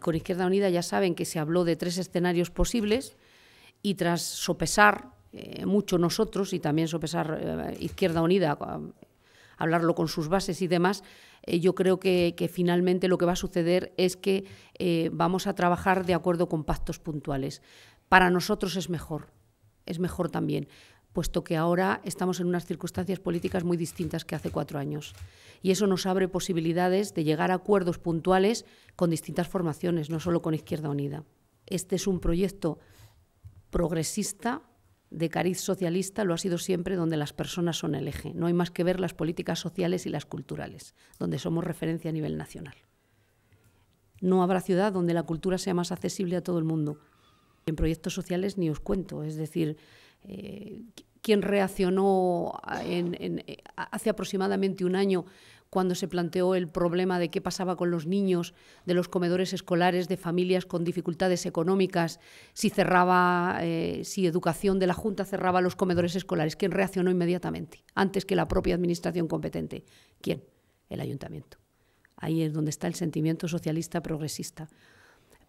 Con Izquierda Unida ya saben que se habló de tres escenarios posibles y tras sopesar eh, mucho nosotros y también sopesar eh, Izquierda Unida, hablarlo con sus bases y demás, eh, yo creo que, finalmente lo que va a suceder es que vamos a trabajar de acuerdo con pactos puntuales. Para nosotros es mejor, es mejor también puesto que ahora estamos en unas circunstancias políticas muy distintas que hace cuatro años. Y eso nos abre posibilidades de llegar a acuerdos puntuales con distintas formaciones, no solo con Izquierda Unida. Este es un proyecto progresista, de cariz socialista, lo ha sido siempre donde las personas son el eje. No hay más que ver las políticas sociales y las culturales, donde somos referencia a nivel nacional. No habrá ciudad donde la cultura sea más accesible a todo el mundo. En proyectos sociales ni os cuento, es decir, eh, ¿Quién reaccionó eh, hace aproximadamente un año cuando se planteó el problema de qué pasaba con los niños de los comedores escolares de familias con dificultades económicas, si cerraba, eh, si educación de la Junta cerraba los comedores escolares. ¿Quién reaccionó inmediatamente? Antes que la propia administración competente. ¿Quién? El ayuntamiento. Ahí es donde está el sentimiento socialista progresista.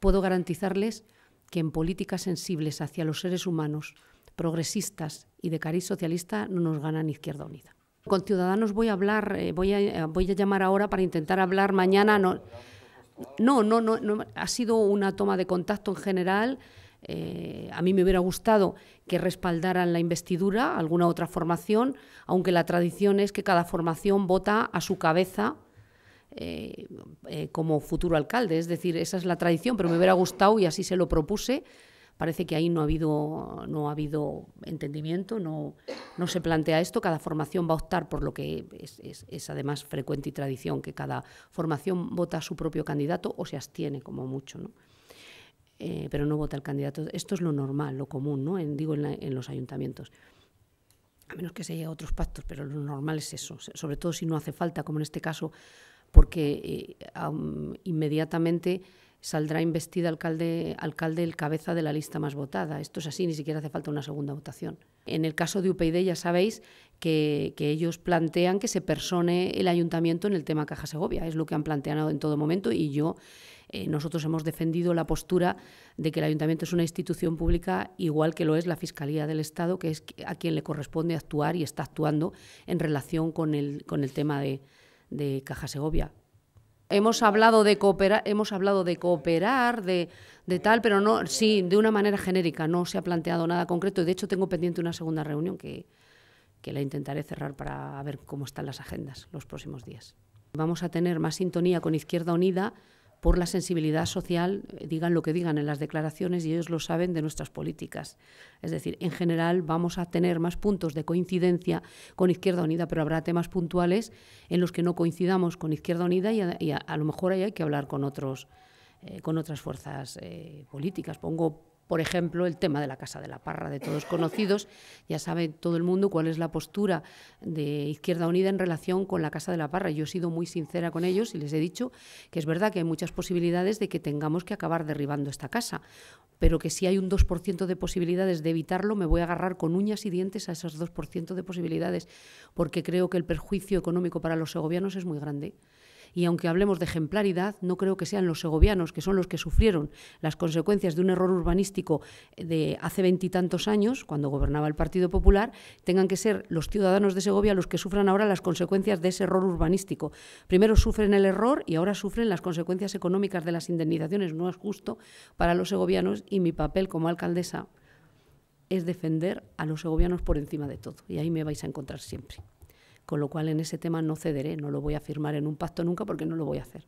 Puedo garantizarles que en políticas sensibles hacia los seres humanos, progresistas y de cariz socialista no nos ganan Izquierda Unida. Con Ciudadanos voy a hablar, eh, voy, a, eh, voy a llamar ahora para intentar hablar mañana. No, no, no, no, ha sido una toma de contacto en general. Eh, a mí me hubiera gustado que respaldaran la investidura, alguna otra formación, aunque la tradición es que cada formación vota a su cabeza como futuro alcalde. Es decir, esa es la tradición, pero me hubiera gustado y así se lo propuse Parece que ahí no ha habido, no ha habido entendimiento, no, no se plantea esto. Cada formación va a optar por lo que es, además frecuente y tradición, que cada formación vota a su propio candidato o se abstiene como mucho. ¿no? Eh, pero no vota el candidato. Esto es lo normal, lo común, ¿no? digo en, los ayuntamientos a menos que se lleguen otros pactos, pero lo normal es eso, sobre todo si no hace falta, como en este caso, porque eh, inmediatamente saldrá investida alcalde, el cabeza de la lista más votada. Esto es así, ni siquiera hace falta una segunda votación. En el caso de UPyD ya sabéis que, ellos plantean que se persone el ayuntamiento en el tema Caja Segovia. Es lo que han planteado en todo momento y yo eh, nosotros hemos defendido la postura de que el ayuntamiento es una institución pública igual que lo es la Fiscalía del Estado, que es a quien le corresponde actuar y está actuando en relación con el, con el tema de Caja Segovia hemos hablado de cooperar, hemos hablado de cooperar, de, tal, pero no, sí, de una manera genérica, no se ha planteado nada concreto. De hecho, tengo pendiente una segunda reunión que, que la intentaré cerrar para ver cómo están las agendas los próximos días. Vamos a tener más sintonía con Izquierda Unida por la sensibilidad social, eh, digan lo que digan en las declaraciones y ellos lo saben de nuestras políticas. Es decir, en general vamos a tener más puntos de coincidencia con Izquierda Unida, pero habrá temas puntuales en los que no coincidamos con Izquierda Unida y a, lo mejor ahí hay que hablar con otros eh, con otras fuerzas eh, políticas. Pongo por ejemplo, el tema de la Casa de la Parra, de todos conocidos. Ya sabe todo el mundo cuál es la postura de Izquierda Unida en relación con la Casa de la Parra. Yo he sido muy sincera con ellos y les he dicho que es verdad que hay muchas posibilidades de que tengamos que acabar derribando esta casa, pero que si hay un 2% de posibilidades de evitarlo, me voy a agarrar con uñas y dientes a esos 2% de posibilidades, porque creo que el perjuicio económico para los segovianos es muy grande y aunque hablemos de ejemplaridad, no creo que sean los segovianos, que son los que sufrieron las consecuencias de un error urbanístico eh, de hace veintitantos años, cuando gobernaba el Partido Popular, tengan que ser los ciudadanos de Segovia los que sufran ahora las consecuencias de ese error urbanístico. Primero sufren el error y ahora sufren las consecuencias económicas de las indemnizaciones. No es justo para los segovianos y mi papel como alcaldesa es defender a los segovianos por encima de todo. Y ahí me vais a encontrar siempre con lo cual en ese tema no cederé, no lo voy a firmar en un pacto nunca porque no lo voy a hacer.